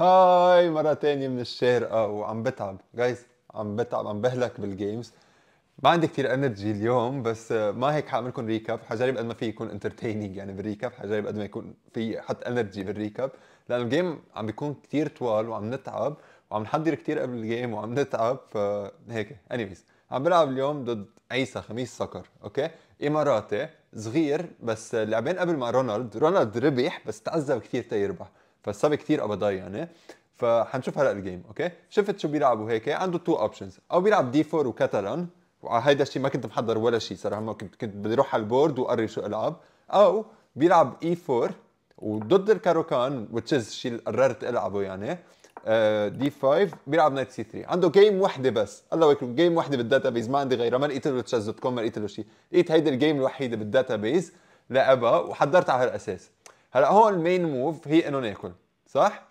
هاي مرة تانية من الشارقة وعم بتعب جايز عم بتعب عم بهلك بالجيمز ما عندي كثير انرجي اليوم بس آه، ما هيك حاعمل لكم ريكاب حجرب قد ما في يكون انترتيننج يعني بالريكاب حجرب قد ما يكون في حط انرجي بالريكاب لان الجيم عم بيكون كثير طوال وعم نتعب وعم نحضر كثير قبل الجيم وعم نتعب فهيك انيويز عم بلعب اليوم ضد عيسى خميس صقر اوكي اماراتي صغير بس آه، لعبين قبل مع رونالد رونالد ربح بس تعذب كثير تيربح فالسب كثير ابداي يعني فحنشوف هلا الجيم اوكي شفت شو بيلعبوا هيك عنده تو اوبشنز او بيلعب دي 4 وكاتالان وهيدا الشيء ما كنت محضر ولا شيء صراحه ما كنت كنت بدي اروح على البورد واقري شو العب او بيلعب اي e 4 وضد الكاروكان وتش is الشيء اللي قررت العبه يعني دي آه، 5 بيلعب نايت سي 3 عنده جيم وحده بس الله يكرم جيم وحده بالداتا بيز ما عندي غيرها ما لقيت له تشز دوت كوم ما لقيت له شيء لقيت هيدي الجيم الوحيده بالداتا بيز لعبها وحضرت على هالاساس هلا هون المين موف هي انه ناكل صح؟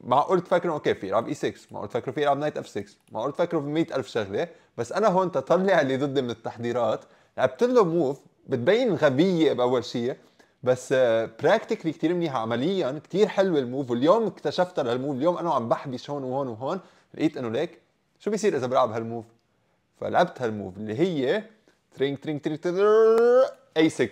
معقول تفكروا اوكي في يلعب اي e 6 معقول تفكروا في يلعب نايت اف 6 معقول تفكروا ب 100000 شغله بس انا هون تطلع اللي ضدي من التحضيرات لعبت له موف بتبين غبيه باول شيء بس براكتيكلي آه، كثير منيحه عمليا كثير حلوه الموف واليوم اكتشفتها هالموف اليوم انا عم بحبش هون وهون وهون لقيت انه ليك شو بيصير اذا بلعب هالموف فلعبت هالموف اللي هي ترينك ترينك ترينك اي 6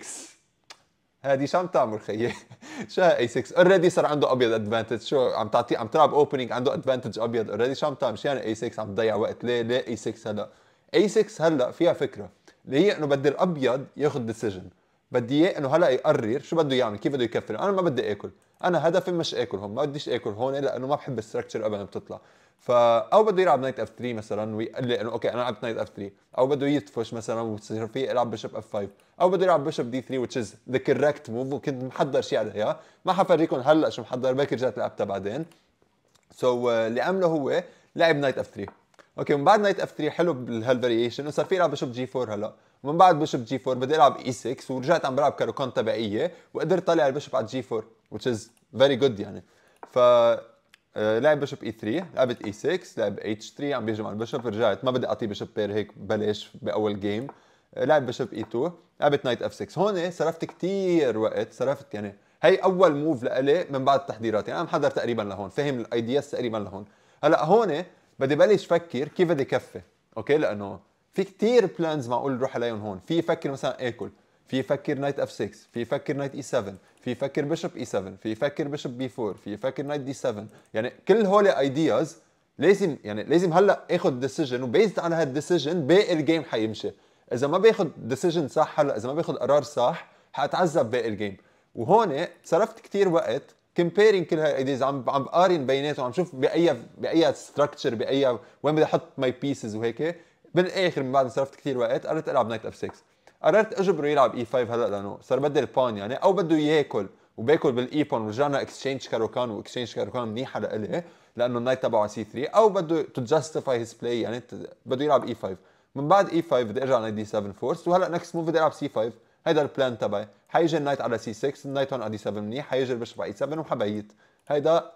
هذه شو عم تعمل خيي؟ شو اي 6 اوريدي صار عنده ابيض ادفانتج شو عم تعطيه عم تلعب اوبننج عنده ادفانتج ابيض اوريدي شو عم تعمل؟ شو يعني اي 6 عم تضيع وقت؟ ليه ليه اي 6 هلا؟ اي 6 هلا فيها فكره اللي هي انه بدي الابيض ياخذ ديسيجن بدي اياه انه هلا يقرر شو بده يعمل كيف بده يكفر انا ما بدي اكل انا هدفي مش اكل هون ما بديش اكل هون لانه ما بحب الستركتشر ابدا بتطلع فا او بده يلعب نايت اف 3 مثلا ويقول لي انه اوكي انا لعبت نايت اف 3 او بده يطفش مثلا وتصير في يلعب بشب اف 5 او بده يلعب بشب دي 3 which is ذا كوركت موف وكنت محضر شيء عليها ما حفرجيكم هلا شو محضر باكر رجعت لعبتها بعدين سو so, uh, اللي عمله هو لعب نايت اف 3 اوكي من بعد نايت اف 3 حلو بهالفاريشن وصار في يلعب بشب جي 4 هلا ومن بعد بشب جي 4 بدي العب اي 6 ورجعت عم بلعب كاروكون تبعيه وقدرت طلع البشب على جي 4 which is very good يعني ف لعب بشوب اي 3 لعبت اي 6 لعب اتش 3 عم بيجي مع البشب رجعت ما بدي اعطيه بشوب بير هيك ببلاش باول جيم لعب بشوب اي 2 لعبت نايت اف 6 هون صرفت كثير وقت صرفت يعني هي اول موف لإلي من بعد التحضيرات يعني انا محضر تقريبا لهون فاهم الايدياز تقريبا لهون هلا هون بدي بلش فكر كيف بدي كفي اوكي لانه في كثير بلانز معقول نروح عليهم هون في فكر مثلا اكل في فكر نايت اف 6 في فكر نايت اي 7 في يفكر بشب اي 7 في يفكر بشب بي 4 في يفكر نايت دي 7 يعني كل هول ايدياز لازم يعني لازم هلا اخذ ديسيجن وبيزد على هالديسيجن باقي الجيم حيمشي اذا ما باخذ ديسيجن صح هلا اذا ما باخذ قرار صح حاتعذب باقي الجيم وهون صرفت كثير وقت كومبيرينج كل هاي عم عم بقارن بيناتهم عم شوف باي باي ستراكشر باي وين بدي احط ماي بيسز وهيك بالاخر من بعد ما صرفت كثير وقت قررت العب نايت اف 6 قررت اجبره يلعب اي e 5 هلا لانه صار بده البون يعني او بده ياكل وباكل بالايبون ورجعنا اكسشينج كاروكان واكسشينج كاروكان منيحه لإلي لانه النايت تبعه سي 3 او بده تو جاستيفاي هيز بلاي يعني بده يلعب اي e 5 من بعد اي e 5 بدي ارجع على دي 7 فورس وهلا نكست موف بدي العب سي 5 هيدا البلان تبعي حيجي النايت على سي 6 النايت هون على دي 7 منيح حيجي البشر على اي 7 وحبيت هيدا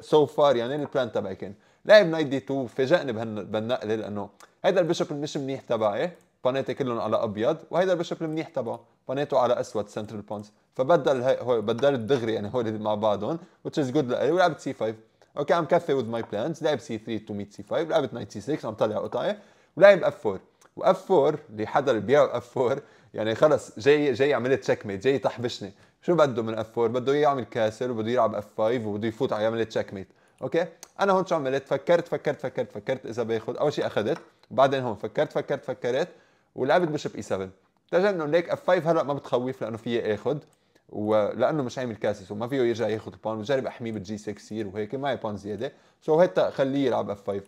سو فار يعني البلان تبعي كان لعب نايت دي 2 فاجئني بهالنقله لانه هيدا البشر مش منيح تبعي بانيتي كلهم على ابيض وهيدا البشب المنيح تبعه بانيتو على اسود سنترال بونز فبدل هو بدلت دغري يعني هول مع بعضهم which is good لإلي ولعبت سي 5 اوكي عم كفي وذ ماي بلانز لعب سي 3 تو ميت سي 5 لعبت نايت سي 6 عم طلع قطعي ولعب اف 4 واف 4 لحدا اللي بيع اف 4 يعني خلص جاي جاي عملت تشيك ميت جاي تحبشني شو بده من اف 4 بده يعمل كاسل وبده يلعب اف 5 وبده يفوت على يعمل تشيك ميت اوكي انا هون شو عملت فكرت فكرت فكرت فكرت اذا باخذ اول شيء اخذت بعدين هون فكرت فكرت فكرت ولعبت بشب اي 7 اتجه انه ليك اف 5 هلا ما بتخوف لانه فيه اخذ ولانه مش عامل كاسس وما فيه يرجع ياخذ البان وجرب احميه بالجي 6 كثير وهيك معي بان زياده سو هيدا خليه يلعب اف 5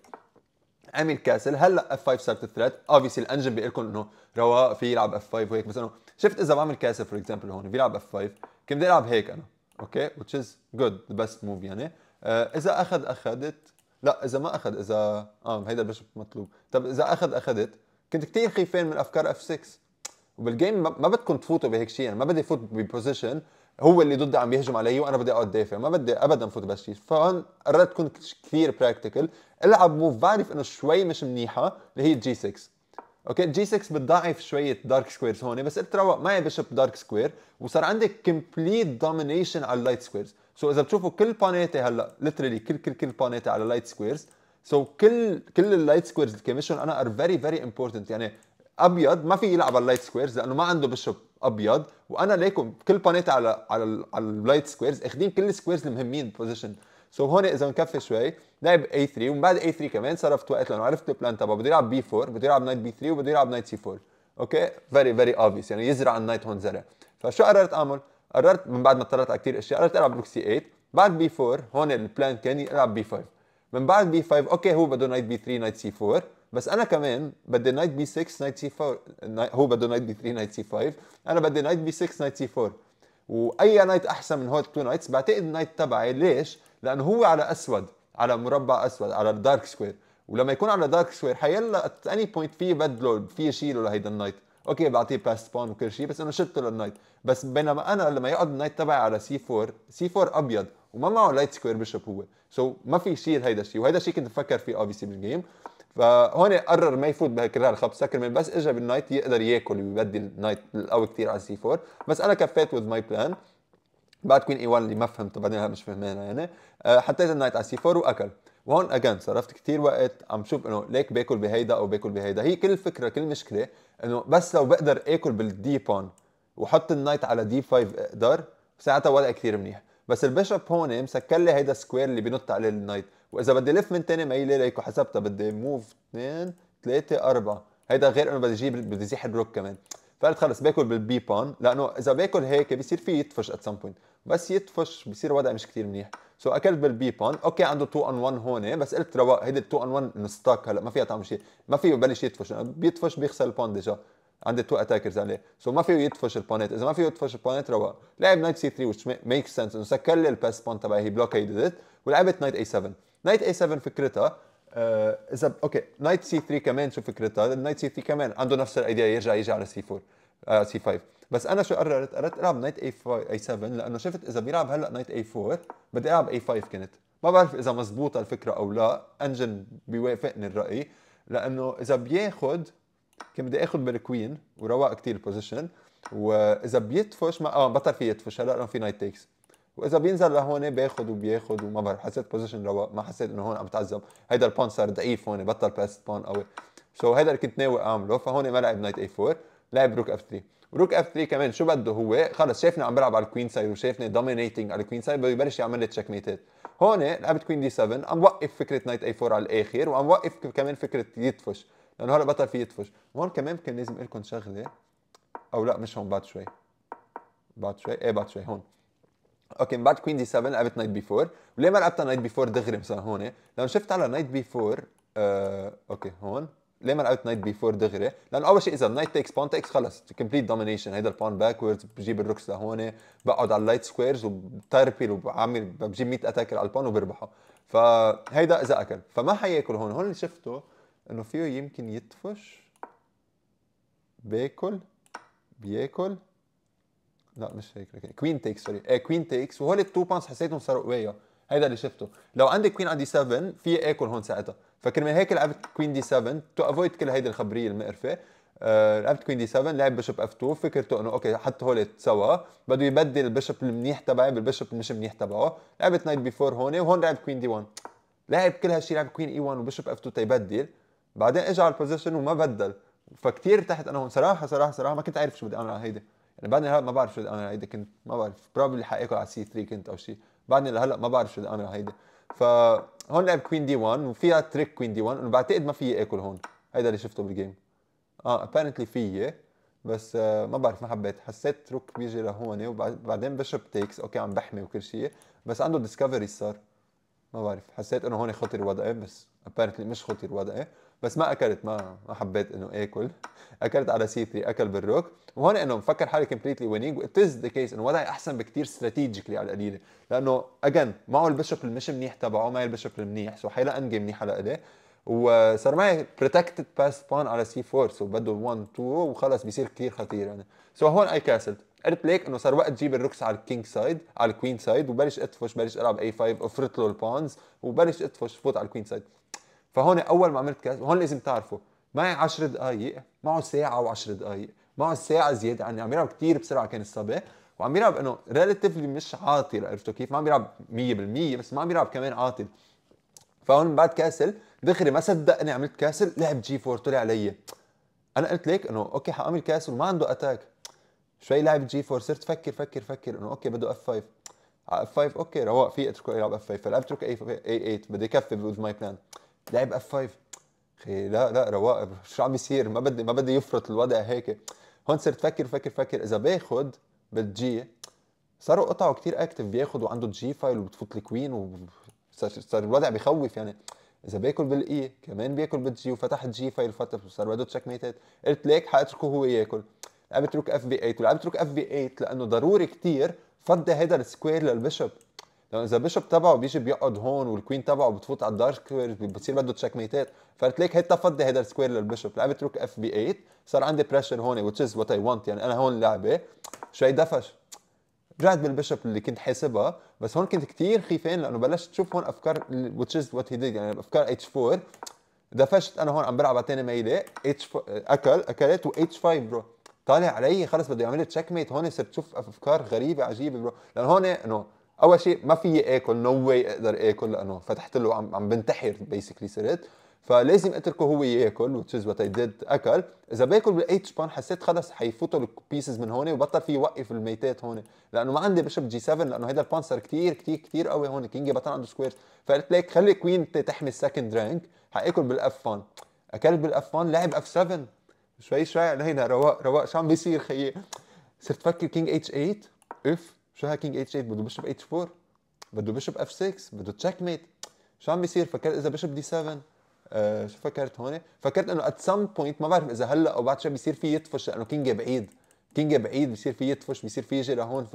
عمل كاسل هلا اف 5 صارت ثريت اوبسي الانجن بيقول لكم انه رواق في يلعب اف 5 وهيك بس انه شفت اذا بعمل كاسل فور اكزامبل هون بيلعب اف 5 كنت بدي العب هيك انا اوكي وتش از جود ذا بيست موف يعني آه، اذا اخذ اخذت لا اذا ما اخذ اذا اه هيدا مش مطلوب طب اذا اخذ اخذت كنت كثير خيفان من افكار اف 6 وبالجيم ما بدكم تفوتوا بهيك شيء يعني ما بدي فوت ببوزيشن هو اللي ضدي عم يهجم علي وانا بدي اقعد دافع ما بدي ابدا فوت بهالشيء فهون قررت تكون كثير براكتيكال العب موف بعرف انه شوي مش منيحه اللي هي جي 6 اوكي جي 6 بتضعف شويه دارك سكويرز هون بس قلت روق معي بشب دارك سكوير وصار عندي كومبليت دومينيشن على اللايت سكويرز سو so اذا بتشوفوا كل باناتي هلا ليترلي كل كل كل باناتي على اللايت سكويرز سو so, كل كل اللايت سكويرز الكيميشن انا ار فيري فيري امبورتنت يعني ابيض ما في يلعب على اللايت سكويرز لانه ما عنده بشب ابيض وانا ليكم كل بانيت على على على اللايت سكويرز اخذين كل السكويرز المهمين بوزيشن سو so, هون اذا نكفي شوي لعب اي 3 ومن بعد اي 3 كمان صرفت وقت لانه عرفت البلان تبعه بده يلعب بي 4 بده يلعب نايت بي 3 وبده يلعب نايت سي 4 اوكي فيري فيري اوبفيس يعني يزرع النايت هون زرع فشو قررت اعمل؟ قررت من بعد ما اطلعت على كثير اشياء قررت العب روك سي 8 بعد بي 4 هون البلان كان العب بي 5 من بعد بي 5 اوكي هو بده نايت بي 3 نايت سي 4 بس انا كمان بدي نايت بي 6 نايت سي 4 هو بده نايت بي 3 نايت سي 5 انا بدي نايت بي 6 نايت سي 4 واي نايت احسن من هول تو نايتس بعتقد النايت تبعي ليش؟ لانه هو على اسود على مربع اسود على الدارك سكوير ولما يكون على دارك سكوير حيلا ات اني بوينت في بدله في شيله لهيدا النايت اوكي بعطيه باست بون وكل شيء بس انه شلته للنايت بس بينما انا لما يقعد النايت تبعي على سي 4 سي 4 ابيض وما معه لايت سكوير بيشوب هو سو so ما في يصير هيدا الشيء وهيدا الشيء كنت بفكر فيه اوبسي بالجيم فهون قرر ما يفوت بهالكرار الخبص كرمال بس اجى بالنايت يقدر ياكل ويبدي النايت القوي كثير على سي 4 بس انا كفيت وذ ماي بلان بعد كوين اي 1 اللي ما فهمته بعدين مش فهمانها يعني آه، حطيت النايت على سي 4 واكل وهون اجان صرفت كثير وقت عم شوف انه ليك باكل بهيدا او باكل بهيدا هي كل فكره كل مشكله انه بس لو بقدر اكل بالدي بون وحط النايت على دي 5 اقدر ساعتها ولا كثير منيح بس البيشب هون مسكر لي هيدا السكوير اللي بينط عليه النايت واذا بدي لف من تاني ميله ليكو حسبتها بدي موف اثنين ثلاثه اربعه هيدا غير انه بدي اجيب بدي زيح الروك كمان فقلت خلص باكل بالبي بون لانه اذا باكل هيك بصير في يطفش ات سام بوينت بس يطفش بصير وضعي مش كثير منيح سو so اكلت بالبي بون اوكي عنده 2 اون 1 هون بس قلت رواق هيدي 2 اون 1 انه ستاك هلا ما فيها تعمل شيء ما فيه ببلش يطفش بيطفش بيخسر البون ديجا عنده تو اتاكرز عليه يعني. سو ما فيه يطفش البونيت اذا ما فيه يطفش البونيت روى لعب نايت سي 3 وتش ميك سنس انه سكر لي الباس بون تبعي هي بلوكيد ات ولعبت نايت اي 7 نايت اي 7 فكرتها آه، اذا اوكي نايت سي 3 كمان شو فكرتها نايت سي 3 كمان عنده نفس الايديا يرجع يجي على سي 4 آه، سي 5 بس انا شو قررت قررت العب نايت اي 7 لانه شفت اذا بيلعب هلا نايت اي 4 بدي العب اي 5 كنت ما بعرف اذا مزبوطه الفكره او لا انجن بيوافقني الراي لانه اذا بياخذ كان بدي اخذ بالكوين وروق كثير البوزيشن واذا بيطفش ما اه بطل في يطفش هلا لانه في نايت تيكس واذا بينزل لهون باخذ وبياخذ وما بعرف حسيت بوزيشن روق ما حسيت انه هون عم بتعذب هيدا البون صار ضعيف هون بطل باست بون قوي سو so هيدا اللي كنت ناوي اعمله فهون ما لعب نايت اي 4 لعب روك اف 3 روك اف 3 كمان شو بده هو خلص شافني عم بلعب على الكوين سايد وشافني دومينيتنج على الكوين سايد بده يبلش يعمل لي تشيك ميتات هون لعبت كوين دي 7 عم وقف فكره نايت اي 4 على الاخر وعم وقف كمان فكره يطفش يعني لانه هلا بطل في يطفش هون كمان كان لازم اقول لكم شغله او لا مش هون بعد شوي بعد شوي ايه بعد شوي هون اوكي من بعد كوين دي 7 لعبت نايت بي 4 وليه ما لعبتها نايت بي 4 دغري مثلا هون لانه شفت على نايت بي 4 آه اوكي هون ليه ما لعبت نايت بي 4 دغري؟ لانه اول شيء اذا نايت تيكس بون تيكس خلص كومبليت دومينيشن هيدا البون باكوردز بجيب الروكس لهون بقعد على اللايت سكويرز وبتربل وبعمل بجيب 100 اتاكر على البون وبربحه فهيدا اذا اكل فما حياكل هون هون اللي شفته انه فيه يمكن يطفش باكل بياكل لا مش هيك كوين تيكس سوري ايه كوين تيكس وهول التو بانس حسيتهم صاروا قوية هيدا اللي شفته لو عندي كوين عندي 7 في اكل هون ساعتها فكرمال هيك لعبت كوين دي 7 تو افويد كل هيدي الخبريه المقرفه آه لعبت كوين دي 7 لعب بشب اف 2 فكرته انه اوكي حط هول سوا بده يبدل البشب المنيح تبعي بالبشب مش منيح تبعه لعبت نايت بي 4 هون وهون لعب كوين دي 1 لعب كل هالشيء لعب كوين اي 1 وبشب اف 2 تيبدل بعدين اجى على البوزيشن وما بدل فكتير ارتحت انا هون صراحه صراحه صراحه ما كنت عارف شو بدي اعمل على هيدا يعني بعدني هلا ما بعرف شو بدي اعمل على هيدا كنت ما بعرف بروبلي حقيقه على سي 3 كنت او شيء بعدني لهلا ما بعرف شو بدي اعمل على هيدا فهون لعب كوين دي 1 وفيها تريك كوين دي 1 انه بعتقد ما في اكل هون هيدا اللي شفته بالجيم اه ابارنتلي في بس آه ما بعرف ما حبيت حسيت روك بيجي لهون وبعدين بشب تيكس اوكي عم بحمي وكل شيء بس عنده ديسكفري صار ما بعرف حسيت انه هون خطر وضعي بس ابارنتلي مش خطر وضعي بس ما اكلت ما ما حبيت انه اكل اكلت على سي 3 اكل بالروك وهون انه مفكر حالي كومبليتلي وينينج اتز ذا كيس انه وضعي احسن بكثير استراتيجيكلي على القليله لانه اجن معه البشوب المش منيح تبعه معي البشوب المنيح سو حيلا انجي منيحه لإلي وصار معي بروتكتد باس بان على سي 4 سو بده 1 2 وخلص بيصير كثير خطير يعني سو هون اي كاسلت قلت ليك انه صار وقت جيب الروكس على الكينج سايد على الكوين سايد وبلش ادفش بلش العب اي 5 افرط له البونز وبلش ادفش فوت على الكوين سايد فهون اول ما عملت كاس هون لازم تعرفوا معي 10 دقائق معه ساعه و10 دقائق معه ساعه زياده عني عم يلعب كثير بسرعه كان الصبي وعم يلعب انه ريلاتيفلي مش عاطل عرفتوا كيف ما عم يلعب 100% بس ما عم يلعب كمان عاطل فهون من بعد كاسل دغري ما صدق اني عملت كاسل لعب جي 4 طلع علي انا قلت ليك انه اوكي حاعمل كاسل وما عنده اتاك شوي لعب جي 4 صرت فكر فكر فكر انه اوكي بده اف 5 على اف 5 اوكي رواق في اتركه يلعب اف 5 فلعب اتركه اي 8 بدي يكفي بوز ماي بلان لعب اف 5 لا لا رواق شو عم بيصير ما بدي ما بدي يفرط الوضع هيك هون صرت فكر فكر فكر اذا باخذ بالجي صاروا قطعوا كثير اكتف بياخذ وعنده جي فايل وبتفوت الكوين صار الوضع بخوف يعني اذا باكل بالاي كمان باكل بالجي وفتحت جي فاي الفتره صار بده تشيك ميتات قلت ليك حاتركه هو ياكل عم بترك اف بي 8 وعم بترك اف بي 8 لانه ضروري كثير فضي هذا السكوير للبشب لانه اذا بيشب تبعه بيجي بيقعد هون والكوين تبعه بتفوت على الدارك سكوير بتصير بده تشيك ميتات فقلت ليك هيدا فض هذا السكوير للبشب لعبت روك اف بي 8 صار عندي بريشر هون which وات اي ونت يعني انا هون لعبه شوي دفش رجعت بالبشب اللي كنت حاسبها بس هون كنت كثير خيفان لانه بلشت تشوف هون افكار وتش از وات هي ديد يعني افكار اتش 4 دفشت انا هون عم بلعب على ثاني ميله اتش اكل اكلت واتش 5 برو طالع علي خلص بده يعمل تشيك ميت هون صرت شوف افكار غريبه عجيبه برو لان هون انه اول شيء ما في اكل نو no واي اقدر اكل لانه فتحت له عم عم بنتحر بيسكلي صرت فلازم اتركه هو ياكل which is what I did اكل اذا باكل بالايت سبان حسيت خلص حيفوتوا البيسز من هون وبطل في يوقف الميتات هون لانه ما عندي بشب جي 7 لانه هيدا البانسر كثير كثير كثير قوي هون كينجي بطل عنده سكويرز فقلت لك خلي كوين تحمي السكند رانك حاكل بالاف 1 اكلت بالاف 1 لعب اف 7 شوي شوي علينا رواق رواق شو عم بيصير خيي صرت فكر كينج اتش 8 اف شو ها كينج اتش 8 بده بشب اتش 4 بده بشب اف 6 بده تشيك ميت شو عم بيصير فكرت اذا بشب دي 7 آه، شو فكرت هون فكرت انه ات سم بوينت ما بعرف اذا هلا او بعد شوي بصير في يطفش لانه كينج بعيد كينج بعيد بصير في يطفش بصير في يجي لهون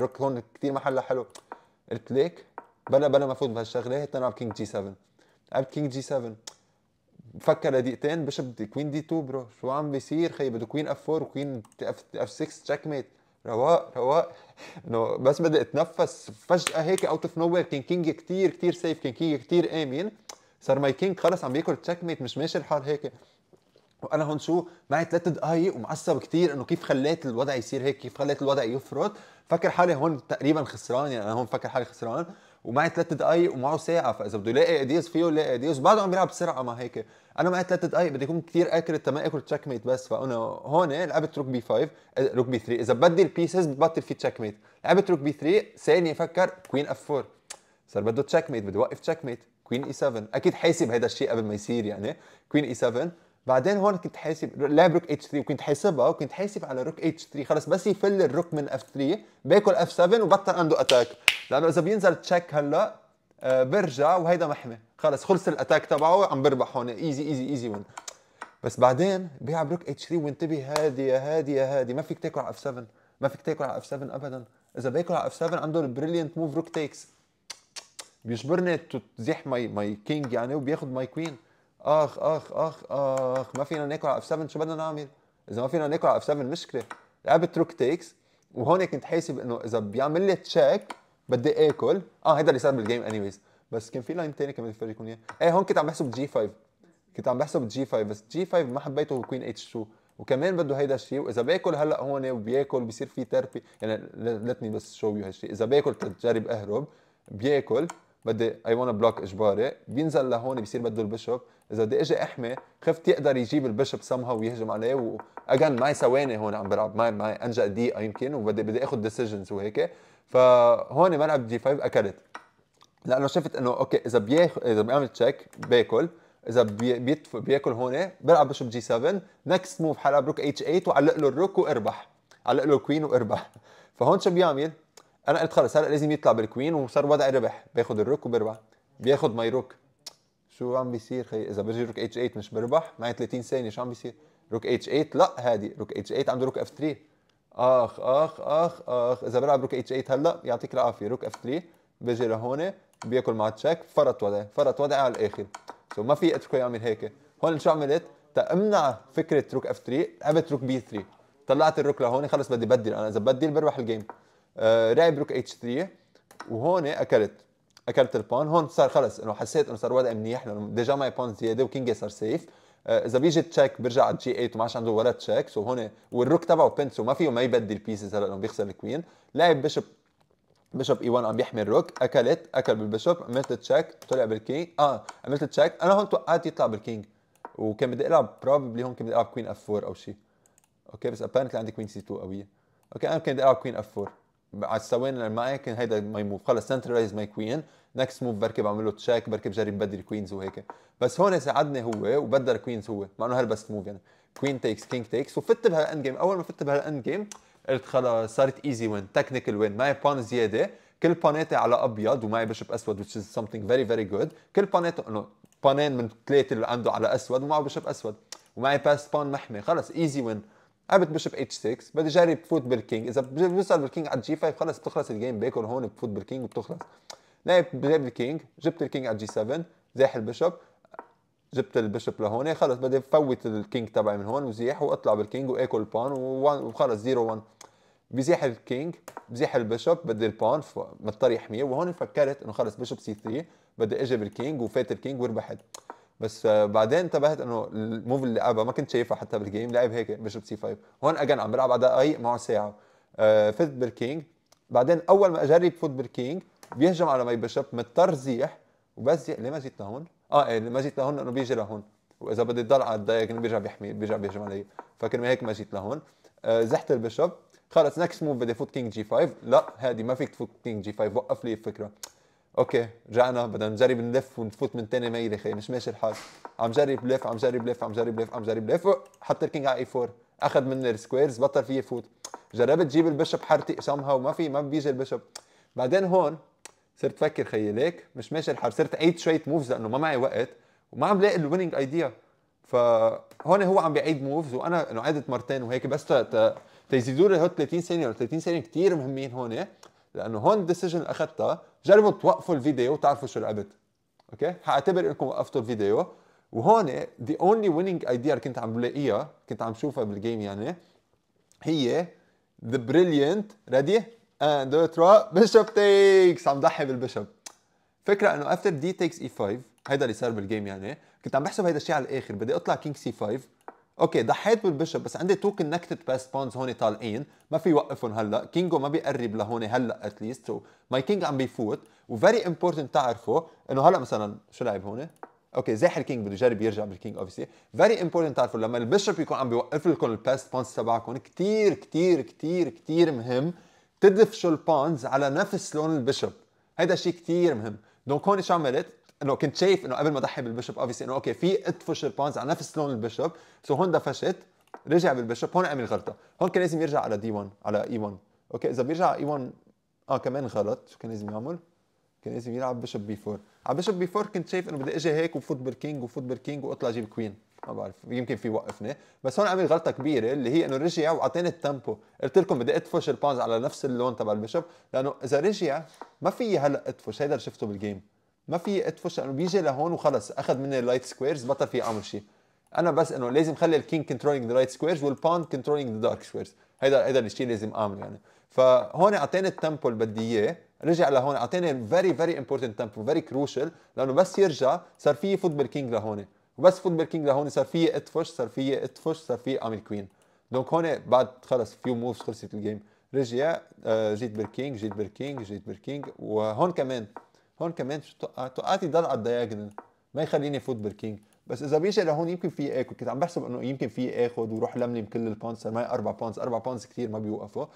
روك هون كثير محلها حلو قلت ليك بلا بلا ما فوت بهالشغله هيك نلعب كينج جي 7 لعبت كينج جي 7 بفكر لدقيقتين بشب كوين دي 2 برو شو عم بيصير خي بده كوين اف 4 وكوين اف 6 تشيك ميت رواق رواق انه بس بدي اتنفس فجاه هيك اوت اوف نو وير كان كينج كثير كثير سيف كان كينج كثير امين صار ماي كينج خلص عم بياكل تشيك ميت مش ماشي الحال هيك وانا هون شو معي ثلاث دقائق ومعصب كثير انه كيف خليت الوضع يصير هيك كيف خليت الوضع يفرط فكر حالي هون تقريبا خسران يعني انا هون فكر حالي خسران ومعي ثلاث دقائق ومعه ساعه فاذا بده يلاقي اديوس فيه يلاقي اديوس بعده عم بيلعب بسرعه ما هيك انا معي ثلاث دقائق بدي اكون كثير اكرت تما اكل تشيك ميت بس فانا هون لعبت روك بي 5 روك بي 3 اذا بدي البيسز ببطل في تشيك ميت لعبت روك بي 3 ثانيه فكر كوين اف 4 صار بده تشيك ميت بدي يوقف تشيك ميت كوين اي 7 اكيد حاسب هذا الشيء قبل ما يصير يعني كوين اي 7 بعدين هون كنت حاسب لعب روك اتش 3 وكنت حاسبها وكنت حاسب على روك اتش 3 خلص بس يفل الروك من اف 3 باكل اف 7 وبطل عنده اتاك لانه اذا بينزل تشيك هلا آه، برجع وهيدا محمي خلص خلص الاتاك تبعه عم بربح هون ايزي ايزي ايزي وين بس بعدين بيلعب روك اتش 3 وانتبه هادي يا هادي يا هادي ما فيك تاكل على اف 7 ما فيك تاكل على اف 7 ابدا اذا باكل على اف 7 عنده البريليانت موف روك تيكس بيجبرني تزيح ماي ماي كينج يعني وبياخذ ماي كوين اخ اخ اخ اخ ما فينا ناكل على اف 7 شو بدنا نعمل؟ اذا ما فينا ناكل على اف 7 مشكله لعبت روك تيكس وهون كنت حاسب انه اذا بيعمل لي تشيك بدي اكل اه هيدا اللي صار بالجيم انيويز بس كان في لاين ثاني كمان فرجيكم اياه ايه هون كنت عم بحسب جي 5 كنت عم بحسب جي 5 بس جي 5 ما حبيته هو كوين اتش 2 وكمان بده هيدا الشيء واذا باكل هلا هون وبياكل بصير في تربي يعني لتني بس شو يو هالشيء اذا باكل تجرب اهرب بياكل بدي اي ونا بلوك اجباري بينزل لهون بصير بده البشب اذا بدي اجي احمي خفت يقدر يجيب البشب سمها ويهجم عليه واجن معي ثواني هون عم بلعب معي معي انجا دقيقه يمكن وبدي بدي اخذ ديسيجنز وهيك فهون ملعب دي 5 اكلت لانه شفت انه اوكي اذا بياخ اذا بيعمل تشيك باكل اذا بي... بياكل هون بلعب بشب جي 7 نكست موف حلعب روك اتش 8 وعلق له الروك واربح علق له الكوين واربح فهون شو بيعمل؟ انا قلت خلص هلا لازم يطلع بالكوين وصار وضعي ربح باخذ الروك وبربح بياخذ ماي روك شو عم بيصير خي اذا برجي روك اتش 8 مش بربح معي 30 ثانيه شو عم بيصير روك اتش 8 لا هادي روك اتش 8 عنده روك اف 3 اخ اخ اخ اخ اذا بلعب روك اتش 8 هلا يعطيك العافيه روك اف 3 بيجي لهون بياكل مع تشيك فرط وضعي فرط وضعي على الاخر سو ما في اتركه يعمل هيك هون شو عملت تأمنع فكره روك اف 3 لعبت روك بي 3 طلعت الروك لهون خلص بدي بدل انا اذا بدل بربح الجيم آه، بروك اتش 3 وهون اكلت اكلت البون هون صار خلص انه حسيت انه صار وضعي منيح لانه ديجا ماي بون زياده وكينجي صار سيف آه، اذا بيجي تشيك برجع على جي 8 وما عنده ولا تشيك سو هون والروك تبعه بنت ما فيه ما يبدل بيسز هلا لانه بيخسر الكوين لعب بيشب بشب اي 1 عم يحمي الروك اكلت اكل بالبشب عملت تشيك طلع بالكينج اه عملت تشيك انا هون توقعت يطلع بالكينج وكان بدي العب بروبلي هون كان بدي العب كوين اف 4 او شيء اوكي بس ابانت عندي كوين سي 2 قويه اوكي انا كان بدي العب كوين اف 4 على الثواني لما كان هيدا ما يموف خلص سنترلايز ماي كوين نكست موف بركي بعمل له تشيك بركي بجرب بدل كوينز وهيك بس هون ساعدني هو وبدل كوينز هو مع انه هالبست موف يعني كوين تيكس كينج تيكس وفت بهالاند جيم اول ما فت بهالاند جيم قلت خلص صارت ايزي وين تكنيكال وين معي بان زياده كل باناتي على ابيض ومعي بشب اسود which is something very very good كل باناتي انه بانين من ثلاثه اللي عنده على اسود ومعه بشب اسود ومعي باست بان محمي خلص ايزي وين قابلت بتمشي اتش H6 بدي اجرب بفوت بالكينج اذا بيوصل بالكينج علي جي G5 خلص بتخلص الجيم باكل هون بفوت بالكينج وبتخلص لعب جاب الكينج جبت الكينج على G7 زاح البيشب جبت البيشب لهون خلص بدي فوت الكينج تبعي من هون وزيح واطلع بالكينج واكل بان وخلص 0 1 بزيح الكينج بزيح البيشب بدي البان مضطر يحميه وهون فكرت انه خلص بشب سي 3 بدي اجي بالكينج وفات الكينج وربحت بس بعدين انتبهت انه الموف اللي لعبها ما كنت شايفها حتى بالجيم لعب هيك بشرب سي 5 هون اجن عم بلعب على دقائق معه ساعه آه فزت بالكينج بعدين اول ما اجرب فوت بالكينج بيهجم على مي بشب مضطر زيح وبس زيح ليه ما جيت لهون؟ اه ايه ما جيت لهون لانه بيجي لهون واذا بدي ضل على الدايجن بيرجع بيحمي بيرجع بيهجم علي فكرمال هيك ما جيت لهون آه زحت البشب خلص نكست موف بدي فوت كينج جي 5 لا هادي ما فيك تفوت كينج جي 5 وقف لي الفكره اوكي رجعنا بدنا نجرب نلف ونفوت من ثاني ميله خي مش ماشي الحال عم جرب لف عم جرب لف عم جرب لف عم جرب لف حط الكينج على اي 4 اخذ مني السكويرز بطل فيه يفوت جربت جيب البشب حرتي سمها وما في ما بيجي البشب بعدين هون صرت فكر خيي ليك مش ماشي الحال صرت عيد شويه موفز لانه ما معي وقت وما عم لاقي الويننج ايديا فهون هو عم بيعيد موفز وانا انه عدت مرتين وهيك بس تيزيدوا لي هول 30 ثانيه 30 ثانيه كثير مهمين هون إيه؟ لانه هون الديسيجن اللي اخذتها جربوا توقفوا الفيديو وتعرفوا شو لعبت اوكي حاعتبر انكم وقفتوا الفيديو وهون ذا اونلي ويننج ايديا كنت عم بلاقيها كنت عم شوفها بالجيم يعني هي ذا بريليانت ريدي اند ترو 3 بيشوب تيكس عم ضحي بالبيشوب فكره انه افتر دي تيكس اي 5 هيدا اللي صار بالجيم يعني كنت عم بحسب هيدا الشيء على الاخر بدي اطلع كينج سي 5 اوكي ضحيت بالبشب بس عندي تو كونكتد بيست بونز هون طالعين ما في يوقفهم هلا كينجو ما بيقرب لهون هلا اتليست سو ماي كينج عم بيفوت وفيري امبورتنت تعرفوا انه هلا مثلا شو لعب هون اوكي زاح الكينج بده يجرب يرجع بالكينج اوبسي فيري امبورتنت تعرفوا لما البشب يكون عم بيوقف لكم البيست بونز تبعكم كثير كثير كثير كثير مهم تدفشوا البونز على نفس لون البشب هيدا شيء كثير مهم دونك هون شو عملت انه كنت شايف انه قبل ما ضحي بالبشب اوفيسي انه اوكي في اطفش بونز على نفس لون البشب سو هون دفشت رجع بالبشب هون عمل غلطه هون كان لازم يرجع على دي 1 على اي e 1 اوكي اذا بيرجع اي 1 e اه كمان غلط شو كان لازم يعمل كان لازم يلعب بشب بي 4 على بشب بي 4 كنت شايف انه بدي اجي هيك وفوت بالكينج وفوت بالكينج واطلع اجيب كوين ما بعرف يمكن في وقفني بس هون عمل غلطه كبيره اللي هي انه رجع واعطاني التمبو قلت لكم بدي ادفش البانز على نفس اللون تبع البشب لانه اذا رجع ما في هلا ادفش هيدا شفته بالجيم ما في اتفش لانه بيجي لهون وخلص اخذ مني اللايت سكويرز بطل في اعمل شيء انا بس انه لازم خلي الكينج كنترولينج ذا لايت سكويرز والباوند كنترولينج ذا دارك سكويرز هيدا هيدا الشيء لازم اعمله يعني فهون اعطاني التمبو اللي بدي اياه رجع لهون اعطاني فيري فيري امبورتنت تمبو فيري كروشال لانه بس يرجع صار في فوت بالكينج لهون وبس فوت بالكينج لهون صار في اتفش صار في اتفش صار في اعمل كوين دونك هون بعد خلص فيو موفز خلصت الجيم رجع آه، جيت بالكينج جيت بالكينج جيت بالكينج وهون كمان هون كمان شو توقعت آه، توقعت يضل على الدياجنال ما يخليني فوت بالكينج بس اذا بيجي لهون يمكن في اكل كنت عم بحسب انه يمكن في اخذ وروح لملم كل البونز ما اربع بونز اربع بونز كثير ما بيوقفوا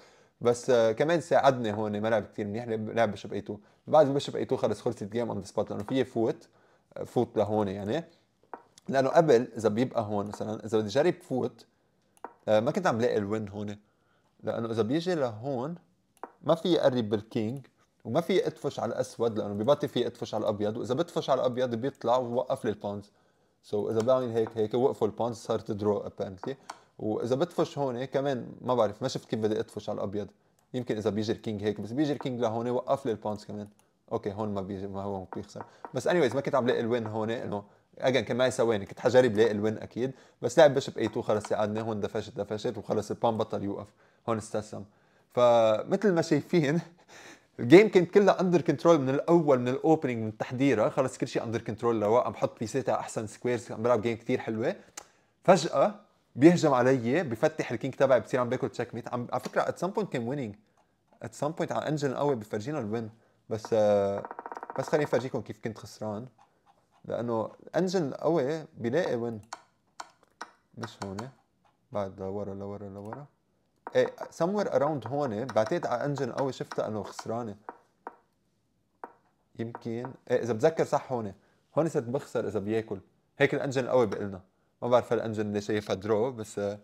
بس آه، كمان ساعدني هون ما لعب كثير منيح لعب بشب اي 2 بعد بشب اي 2 خلص خلصت الجيم اون ذا سبوت لانه في فوت آه، فوت لهون يعني لانه قبل اذا بيبقى هون مثلا اذا بدي اجرب فوت ما كنت عم لاقي الوين هون لانه اذا بيجي لهون ما في اقرب بالكينج وما في ادفش على الاسود لانه ببطي في ادفش على الابيض واذا بتفش على الابيض بيطلع ووقف لي البونز سو so اذا بعمل هيك هيك وقفوا البونز صارت درو ابيرنتلي واذا بتفش هون كمان ما بعرف ما شفت كيف بدي ادفش على الابيض يمكن اذا بيجي الكينج هيك بس بيجي الكينج لهون وقف لي البونز كمان اوكي هون ما بيجي ما هو بيخسر بس اني ما كنت عم لاقي الوين هون انه اجن كان معي ثواني كنت حجرب لاقي الوين اكيد بس لعب بشب اي 2 خلص ساعدني هون دفشت دفشت وخلص البون بطل يوقف هون استسلم فمثل ما شايفين الجيم كانت كلها اندر كنترول من الاول من الاوبننج من تحضيرها آه، خلص كل شيء اندر كنترول لو عم بيساتي على احسن سكويرز عم بلعب جيم كثير حلوه فجاه بيهجم علي بفتح الكينج تبعي بصير عم باكل تشيك ميت عم على فكره ات سم بوينت كان وينينج ات سم بوينت على انجن قوي بفرجينا الوين بس آه بس خليني افرجيكم كيف كنت خسران لانه الانجن القوي بيلاقي وين مش هون بعد لورا لورا لورا ايه سموير اراوند هون بعتقد على انجن قوي شفتها انه خسرانه يمكن ايه اذا بتذكر صح هون هون صرت بخسر اذا بياكل هيك الانجن القوي بقلنا ما بعرف الانجن ليش شايفها درو بس آه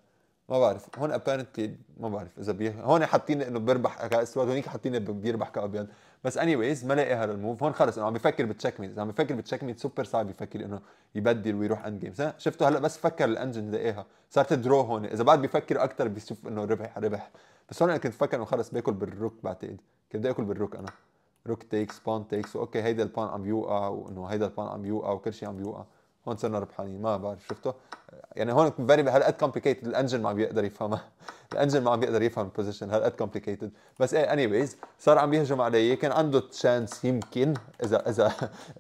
ما بعرف هون ابيرنتلي ما بعرف اذا بي... هون حاطين انه بيربح كاسود هونيك حاطين بيربح كابيض بس اني ويز ما لاقي هذا الموف هون خلص انه عم بفكر بتشيك ميت اذا عم بفكر بتشيك ميت سوبر صعب يفكر انه يبدل ويروح اند جيم شفتوا هلا بس فكر الانجن لاقيها صارت درو هون اذا بعد بيفكر اكثر بيشوف انه ربح ربح بس هون انا كنت فكر انه خلص باكل بالروك بعتقد كنت بدي اكل بالروك انا روك تيكس بان تيكس اوكي هيدا البان عم يوقع وانه هيدا البان عم يوقع وكل شيء عم يوقع هون صرنا ربحانين ما بعرف شفته يعني هون فيري هالقد كومبليكيتد الانجن ما عم بيقدر يفهمها الانجن ما عم بيقدر يفهم البوزيشن هالقد كومبليكيتد بس ايه اني وايز صار عم يهجم علي كان عنده تشانس يمكن اذا اذا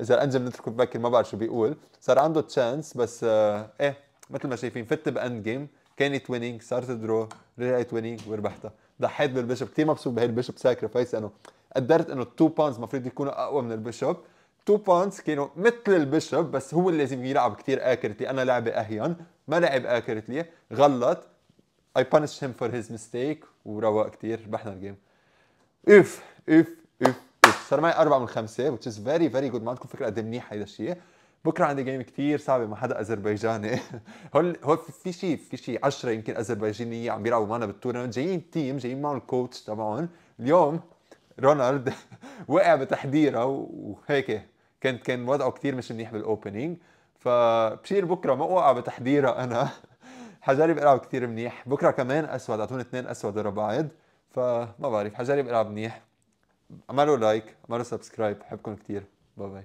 اذا الانجن بنتركه ببكر ما بعرف شو بيقول صار عنده تشانس بس آه، ايه مثل ما شايفين فت باند جيم كانت ويننج صارت درو رجعت ويننج وربحتها ضحيت بالبيشوب كثير مبسوط بهي البيشوب ساكرفايس انه قدرت انه التو باوندز المفروض يكونوا اقوى من البيشوب تو بونتس كانوا مثل البشب بس هو اللي لازم يلعب كثير اكرتلي انا لعبه اهين ما لعب اكرتلي غلط اي بانش هيم فور هيز ميستيك وروق كثير ربحنا الجيم اوف اوف اوف اوف صار معي أربعة من خمسة which is very very good ما عندكم فكرة قد إيه منيح هيدا الشيء بكره عندي جيم كثير صعبه مع حدا اذربيجاني هول هول في شيء في شيء 10 يمكن اذربيجانيه عم بيلعبوا معنا بالتورنمنت جايين تيم جايين معهم الكوتش تبعهم اليوم رونالد وقع بتحضيره وهيك كان كان وضعه كثير مش منيح بالاوبننج فبصير بكره ما اوقع بتحضيرها انا حجرب العب كثير منيح بكره كمان اسود اعطوني اثنين اسود ورا بعض فما بعرف حجرب العب منيح اعملوا لايك اعملوا سبسكرايب بحبكم كثير باي باي